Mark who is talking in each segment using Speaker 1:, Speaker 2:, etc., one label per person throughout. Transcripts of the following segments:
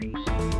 Speaker 1: Bye.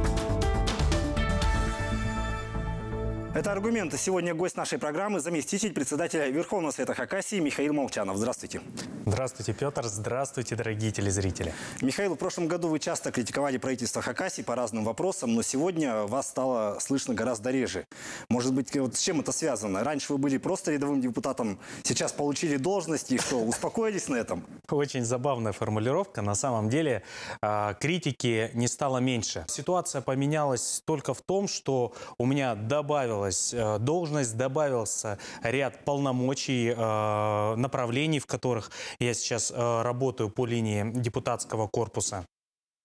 Speaker 1: Это «Аргументы». Сегодня гость нашей программы – заместитель председателя Верховного Совета Хакасии Михаил Молчанов. Здравствуйте.
Speaker 2: Здравствуйте, Петр. Здравствуйте, дорогие телезрители.
Speaker 1: Михаил, в прошлом году вы часто критиковали правительство Хакасии по разным вопросам, но сегодня вас стало слышно гораздо реже. Может быть, вот с чем это связано? Раньше вы были просто рядовым депутатом, сейчас получили должность и что, успокоились на
Speaker 2: этом? Очень забавная формулировка. На самом деле а, критики не стало меньше. Ситуация поменялась только в том, что у меня добавилось добавилась э, должность, добавился ряд полномочий, э, направлений, в которых я сейчас э, работаю по линии депутатского корпуса.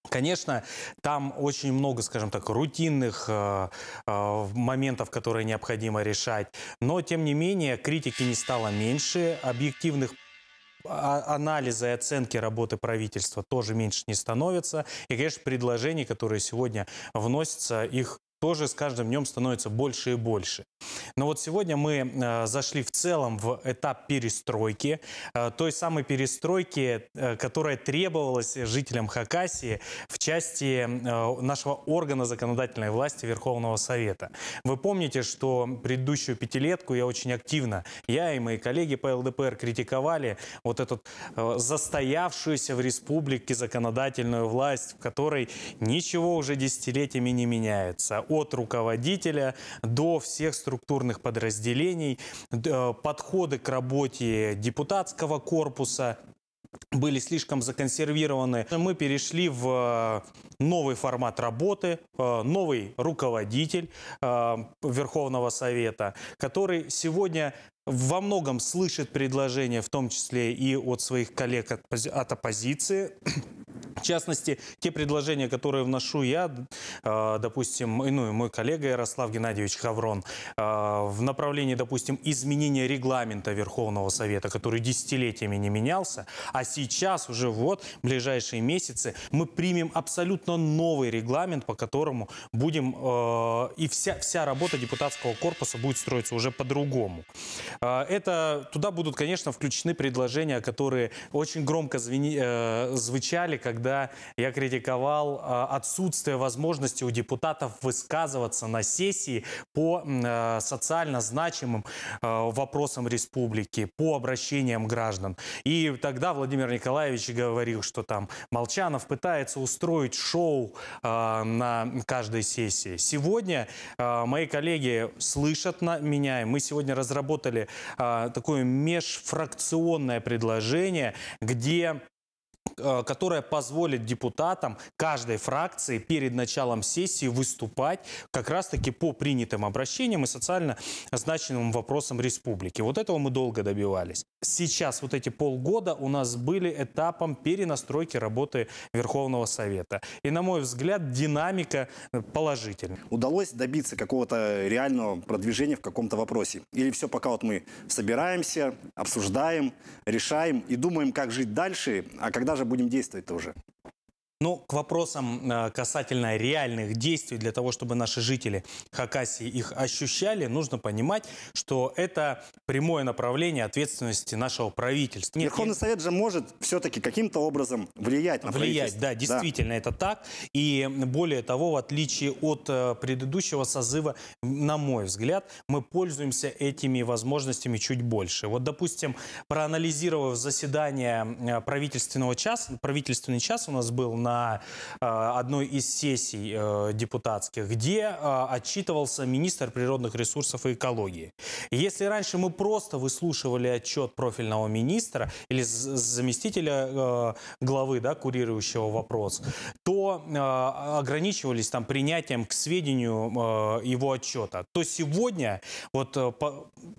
Speaker 2: Конечно, там очень много, скажем так, рутинных э, э, моментов, которые необходимо решать. Но, тем не менее, критики не стало меньше, объективных а, анализа и оценки работы правительства тоже меньше не становится. И, конечно, предложений, которые сегодня вносятся, их тоже с каждым днем становится больше и больше. Но вот сегодня мы э, зашли в целом в этап перестройки, э, той самой перестройки, э, которая требовалась жителям Хакасии в части нашего органа законодательной власти Верховного Совета. Вы помните, что предыдущую пятилетку я очень активно, я и мои коллеги по ЛДПР критиковали вот эту э, застоявшуюся в республике законодательную власть, в которой ничего уже десятилетиями не меняется от руководителя до всех структурных подразделений, э, подходы к работе депутатского корпуса были слишком законсервированы. Мы перешли в э, новый формат работы, э, новый руководитель Верховного Совета, который сегодня во многом слышит предложения, в том числе и от своих коллег от оппозиции, в частности, те предложения, которые вношу я, а, допустим, ну и мой коллега Ярослав Геннадьевич Хаврон, а, в направлении, допустим, изменения регламента Верховного Совета, который десятилетиями не менялся, а сейчас уже вот, в ближайшие месяцы, мы примем абсолютно новый регламент, по которому будем, а, и вся, вся работа депутатского корпуса будет строиться уже по-другому. А, это туда будут, конечно, включены предложения, которые очень громко звени, э, звучали, когда я критиковал а, отсутствие возможности у депутатов высказываться на сессии по э, социально значимым э, вопросам республики, по обращениям граждан. И тогда Владимир Николаевич говорил, что там Молчанов пытается устроить шоу а, на каждой сессии. Сегодня мои коллеги слышат на меня, и мы сегодня разработали сделали а, такое межфракционное предложение, где Э, которая позволит депутатам каждой фракции перед началом сессии выступать как раз-таки по принятым обращениям и социально значимым вопросам республики. Вот этого мы долго добивались. Сейчас вот эти полгода у нас были этапом перенастройки работы Верховного Совета. И, на мой взгляд, динамика положительная.
Speaker 1: Удалось добиться какого-то реального продвижения в каком-то вопросе? Или все пока вот мы собираемся, обсуждаем, решаем и думаем, как жить дальше, а когда же будем действовать тоже.
Speaker 2: Ну, к вопросам э, касательно реальных действий для того, чтобы наши жители Хакасии их ощущали, нужно понимать, что это прямое направление ответственности нашего правительства. Нет, Верховный нет...
Speaker 1: Совет же может все-таки каким-то образом влиять на влиять, правительство. да, действительно
Speaker 2: да. это так. И более того, в отличие от э, предыдущего созыва, на мой взгляд, мы пользуемся этими возможностями чуть больше. Вот, допустим, проанализировав заседание э, правительственного часа, правительственный час у нас был на на э, одной из сессий э, депутатских, где э, отчитывался министр природных ресурсов и экологии. если раньше мы просто выслушивали отчет профильного министра или заместителя главы, да, курирующего вопрос, то ограничивались там принятием к сведению его отчета. То сегодня вот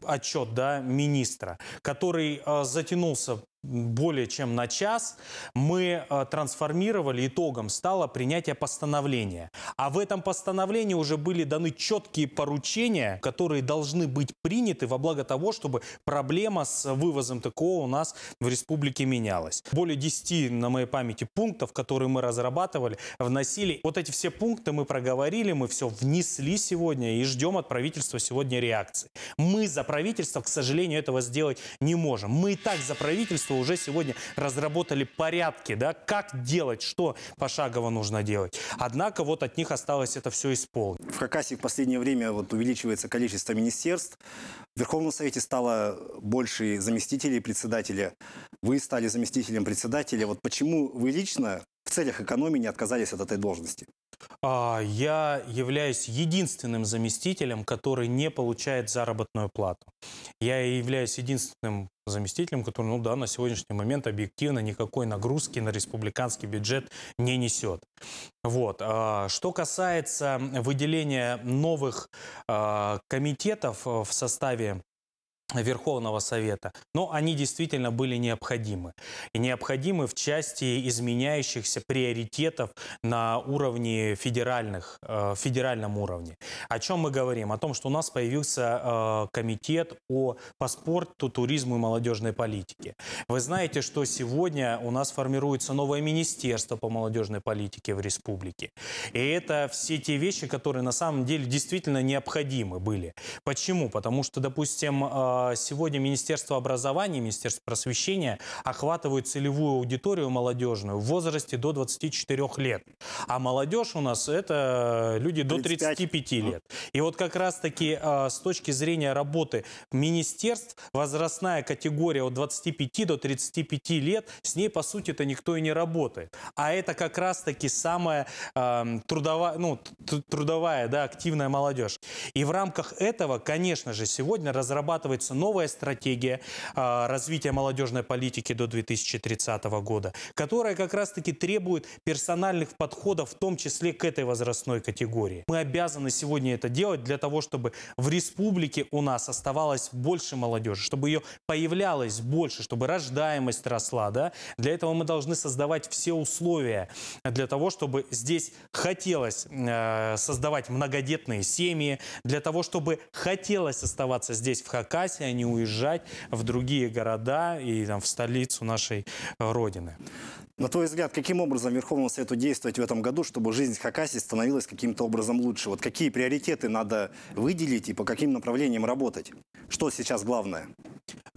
Speaker 2: отчет да, министра, который затянулся более чем на час мы э, трансформировали, итогом стало принятие постановления. А в этом постановлении уже были даны четкие поручения, которые должны быть приняты во благо того, чтобы проблема с вывозом ТКО у нас в республике менялась. Более 10, на моей памяти, пунктов, которые мы разрабатывали, вносили. Вот эти все пункты мы проговорили, мы все внесли сегодня и ждем от правительства сегодня реакции. Мы за правительство, к сожалению, этого сделать не можем. Мы и так за правительство правительства уже сегодня разработали порядки, да, как делать, что пошагово нужно делать. Однако вот от них осталось это все исполнить.
Speaker 1: В Хакасии в последнее время вот увеличивается количество министерств. В Верховном Совете стало больше заместителей председателя. Вы стали заместителем председателя. Вот почему вы лично в целях экономии не отказались от этой должности?
Speaker 2: А, я являюсь единственным заместителем, который не получает заработную плату. Я являюсь единственным заместителем, который, ну да, на сегодняшний момент объективно никакой нагрузки на республиканский бюджет не несет. Вот. А, что касается выделения новых а, комитетов э, в составе Верховного Совета. Но они действительно были необходимы. И необходимы в части изменяющихся приоритетов на уровне федеральных, э, федеральном уровне. О чем мы говорим? О том, что у нас появился э, комитет о, по спорту, туризму и молодежной политике. Вы знаете, что сегодня у нас формируется новое министерство по молодежной политике в республике. И это все те вещи, которые на самом деле действительно необходимы были. Почему? Потому что, допустим, э, а, сегодня Министерство образования, Министерство просвещения охватывают целевую аудиторию молодежную в возрасте до 24 лет. А молодежь у нас это люди 35. до 35 лет. И вот как раз-таки а, с точки зрения работы министерств возрастная категория от 25 до 35 лет, с ней по сути-то никто и не работает. А это как раз-таки самая а, трудовая, ну, трудовая, да, активная молодежь. И в рамках этого, конечно же, сегодня разрабатывается планируется новая стратегия а, развития молодежной политики до 2030 года, которая как раз-таки требует персональных подходов, в том числе к этой возрастной категории. Мы обязаны сегодня это делать для того, чтобы в республике у нас оставалось больше молодежи, чтобы ее появлялось больше, чтобы рождаемость росла. Да? Для этого мы должны создавать все условия для того, чтобы здесь хотелось э, создавать многодетные семьи, для того, чтобы хотелось оставаться здесь, в Хакасии, и они уезжать в другие города и там, в столицу нашей э, Родины.
Speaker 1: На твой взгляд, каким образом Верховному Совету действовать в этом году, чтобы жизнь Хакасии становилась каким-то образом лучше? Вот какие приоритеты надо выделить и по каким направлениям работать? Что сейчас главное?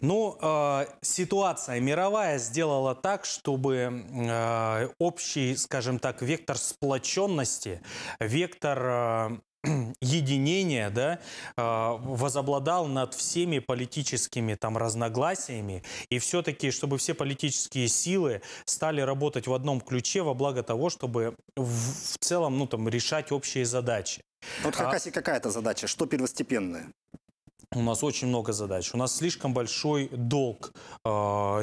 Speaker 2: Ну, э, ситуация мировая сделала так, чтобы э, общий, скажем так, вектор сплоченности, вектор э, единения, да, а, возобладал над всеми политическими там разногласиями, и все-таки, чтобы все политические силы стали работать в одном ключе во благо того, чтобы в, в целом, ну, там, решать общие задачи. Вот а...
Speaker 1: какая-то задача, что первостепенное?
Speaker 2: у нас очень много задач. У нас слишком большой долг э,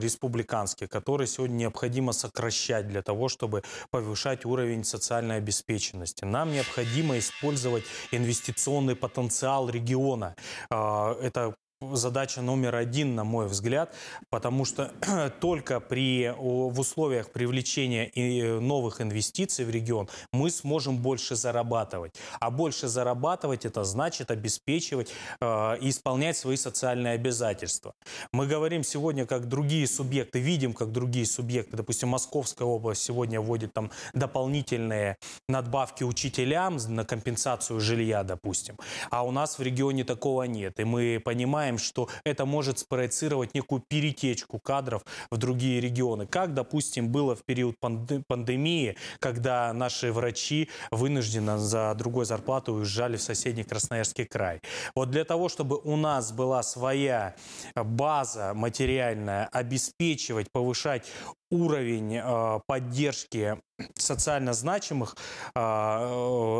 Speaker 2: республиканский, который сегодня необходимо сокращать для того, чтобы повышать уровень социальной обеспеченности. Нам необходимо использовать инвестиционный потенциал региона. Э, это задача номер один, на мой взгляд, потому что только при, в условиях привлечения э, новых инвестиций в регион мы сможем больше зарабатывать. А больше зарабатывать это значит обеспечивать э, и исполнять свои социальные обязательства. Мы говорим сегодня, как другие субъекты, видим, как другие субъекты, допустим, Московская область сегодня вводит там дополнительные надбавки учителям на компенсацию жилья, допустим. А у нас в регионе такого нет. И мы понимаем, понимаем, что это может спроецировать некую перетечку кадров в другие регионы. Как, допустим, было в период пандемии, когда наши врачи вынуждены за другой зарплату уезжали в соседний Красноярский край. Вот для того, чтобы у нас была своя база материальная, обеспечивать, повышать уровень э, поддержки социально значимых а,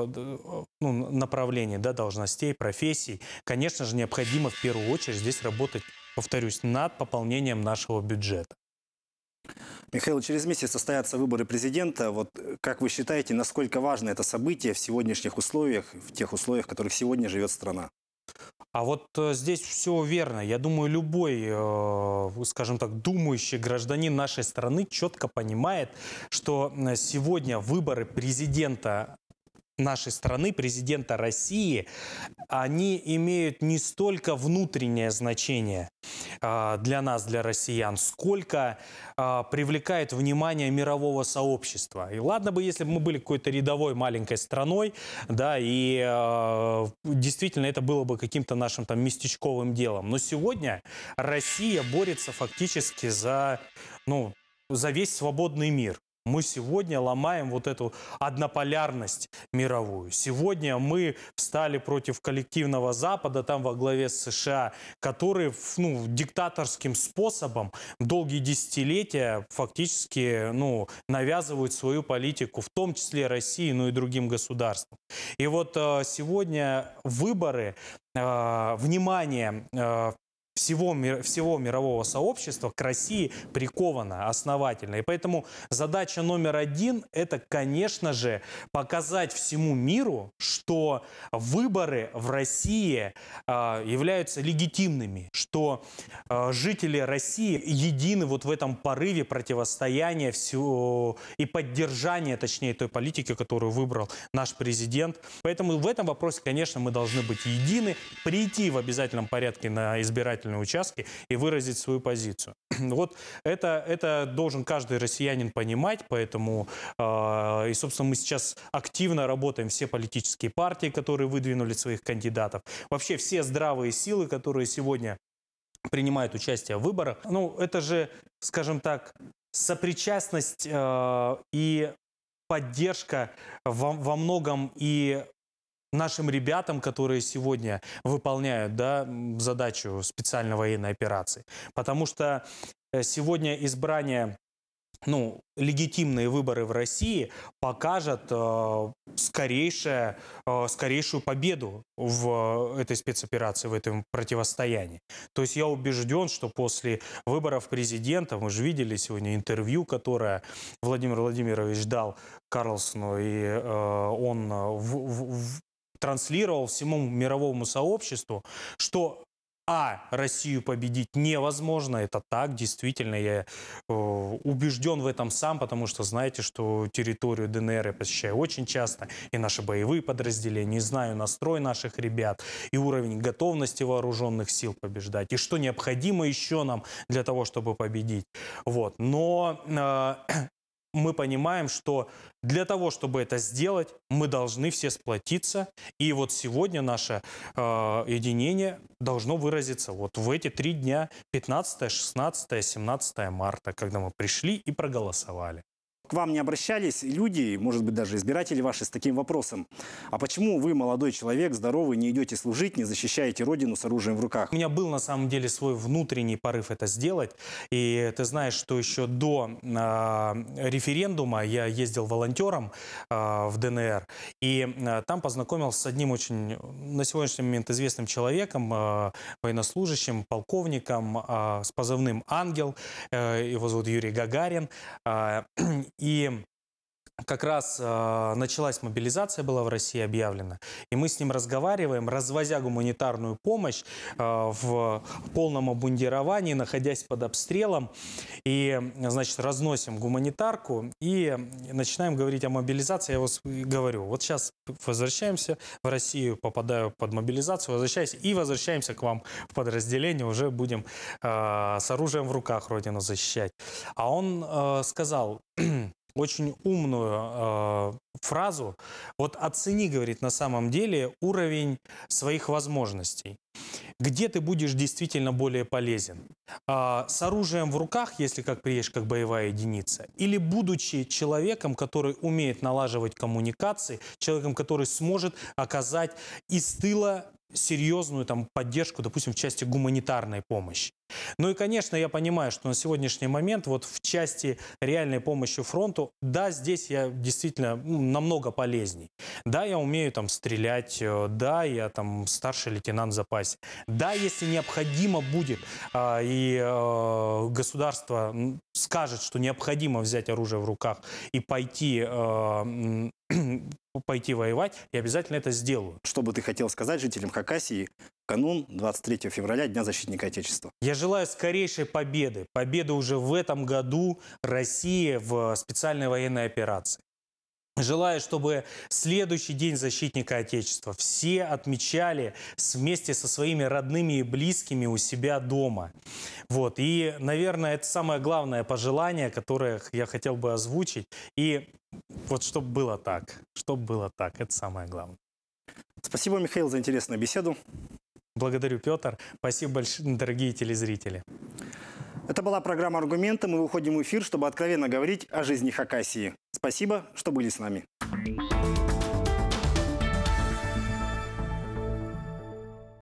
Speaker 2: э, ну, направлений, да, должностей, профессий, конечно же, необходимо в первую очередь здесь работать, повторюсь, над пополнением нашего бюджета.
Speaker 1: Михаил, через месяц состоятся выборы президента. Вот э, как вы считаете, насколько важно это событие в сегодняшних условиях, в тех условиях, в которых сегодня живет страна?
Speaker 2: А вот э, здесь все верно. Я думаю, любой, э, скажем так, думающий гражданин нашей страны четко понимает, что сегодня выборы президента нашей страны, президента России, они имеют не столько внутреннее значение а, для нас, для россиян, сколько а, привлекает внимание мирового сообщества. И ладно бы, если бы мы были какой-то рядовой маленькой страной, да, и а, действительно это было бы каким-то нашим там местечковым делом. Но сегодня Россия борется фактически за, ну, за весь свободный мир. Мы сегодня ломаем вот эту однополярность мировую. Сегодня мы встали против коллективного Запада, там во главе с США, которые ну, диктаторским способом долгие десятилетия фактически ну, навязывают свою политику, в том числе России, но и другим государствам. И вот э, сегодня выборы э, внимание э, всего, всего мирового сообщества к России приковано основательно. И поэтому задача номер один – это, конечно же, показать всему миру, что выборы в России э, являются легитимными, что э, жители России едины вот в этом порыве противостояния всего, и поддержания, точнее, той политики, которую выбрал наш президент. Поэтому в этом вопросе, конечно, мы должны быть едины, прийти в обязательном порядке на избирательные избирательные участки и выразить свою позицию. Вот это, это должен каждый россиянин понимать, поэтому э, и, собственно, мы сейчас активно работаем, все политические партии, которые выдвинули своих кандидатов, вообще все здравые силы, которые сегодня принимают участие в выборах. Ну, это же, скажем так, сопричастность э, и поддержка во, во многом и нашим ребятам, которые сегодня выполняют да, задачу специальной военной операции. Потому что э, сегодня избрание ну, легитимные выборы в России покажут э, скорейшее, э, скорейшую победу в этой спецоперации, в этом противостоянии. То есть я убежден, что после выборов президента, мы же видели сегодня интервью, которое Владимир Владимирович дал Карлсону, и э, он э, в, в, транслировал всему мировому сообществу, что а Россию победить невозможно, это так, действительно, я э, убежден в этом сам, потому что знаете, что территорию ДНР я посещаю очень часто, и наши боевые подразделения, и знаю настрой наших ребят, и уровень готовности вооруженных сил побеждать, и что необходимо еще нам для того, чтобы победить. Вот. Но э, мы понимаем, что для того, чтобы это сделать, мы должны все сплотиться. И вот сегодня наше э, единение должно выразиться вот в эти три дня, 15, 16, 17 марта, когда мы пришли и проголосовали
Speaker 1: к вам не обращались люди, может быть, даже избиратели ваши с таким вопросом. А почему вы, молодой человек, здоровый, не идете служить, не защищаете родину с оружием в руках? У меня
Speaker 2: был, на самом деле, свой внутренний порыв это сделать. И ты знаешь, что еще до э, референдума я ездил волонтером э, в ДНР. И э, там познакомился с одним очень на сегодняшний момент известным человеком, э, военнослужащим, полковником э, с позывным «Ангел». Э, его зовут Юрий Гагарин. Э, и как раз э, началась мобилизация была в России объявлена, и мы с ним разговариваем, развозя гуманитарную помощь э, в полном обмундировании, находясь под обстрелом, и, значит, разносим гуманитарку и начинаем говорить о мобилизации. Я вас говорю, вот сейчас возвращаемся в Россию, попадаю под мобилизацию, возвращаюсь и возвращаемся к вам в подразделение, уже будем э, с оружием в руках Родину защищать. А он э, сказал очень умную э, фразу. Вот оцени, говорит, на самом деле уровень своих возможностей. Где ты будешь действительно более полезен? Э, с оружием в руках, если как приедешь как боевая единица, или будучи человеком, который умеет налаживать коммуникации, человеком, который сможет оказать из тыла серьезную там, поддержку, допустим, в части гуманитарной помощи. Ну и, конечно, я понимаю, что на сегодняшний момент вот в части реальной помощи фронту, да, здесь я действительно намного полезней. Да, я умею там стрелять, э, да, я там старший лейтенант в запасе. Да, если необходимо будет, э, и э, государство скажет, что необходимо взять оружие в руках и пойти э, пойти воевать, я обязательно это сделаю.
Speaker 1: Что бы ты хотел сказать жителям Хакасии, канун 23 февраля, Дня защитника Отечества.
Speaker 2: Я желаю скорейшей победы. Победы уже в этом году России в специальной военной операции. Желаю, чтобы следующий День защитника Отечества все отмечали вместе со своими родными и близкими у себя дома. Вот. И, наверное, это самое главное пожелание, которое я хотел бы озвучить. И вот чтобы было так. Чтобы было так. Это самое главное.
Speaker 1: Спасибо, Михаил, за интересную беседу.
Speaker 2: Благодарю, Петр. Спасибо большое, дорогие телезрители.
Speaker 1: Это была программа «Аргументы». Мы выходим в эфир, чтобы откровенно говорить о жизни Хакасии. Спасибо, что были с нами.